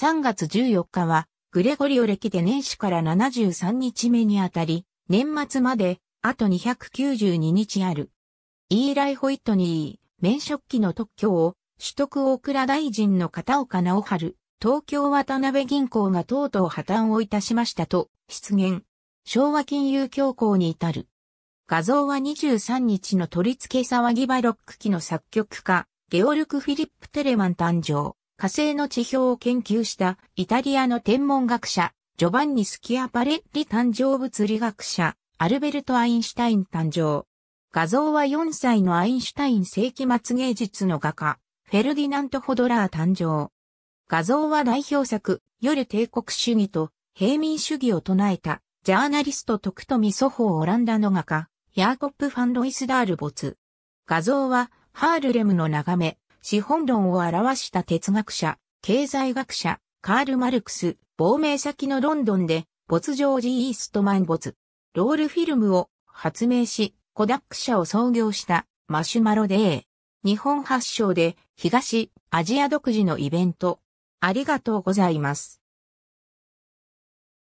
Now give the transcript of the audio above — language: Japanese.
3月14日は、グレゴリオ歴で年始から73日目にあたり、年末まで、あと292日ある。イーライ・ホイットニー、免職期の特許を、取得大倉大臣の片岡直春、東京渡辺銀行がとうとう破綻をいたしましたと、出現。昭和金融恐慌に至る。画像は23日の取り付け騒ぎバロック期の作曲家、ゲオルク・フィリップ・テレマン誕生。火星の地表を研究したイタリアの天文学者、ジョバンニ・スキアパレッリ誕生物理学者、アルベルト・アインシュタイン誕生。画像は4歳のアインシュタイン世紀末芸術の画家、フェルディナント・ホドラー誕生。画像は代表作、夜帝国主義と平民主義を唱えた、ジャーナリスト徳富祖法オランダの画家、ヤーコップ・ファン・ロイスダール没。画像は、ハールレムの眺め、資本論を表した哲学者、経済学者、カール・マルクス、亡命先のロンドンで、没ジ寺ーイーストマン没、ロールフィルムを発明し、コダック社を創業したマシュマロデー。日本発祥で東アジア独自のイベント。ありがとうございます。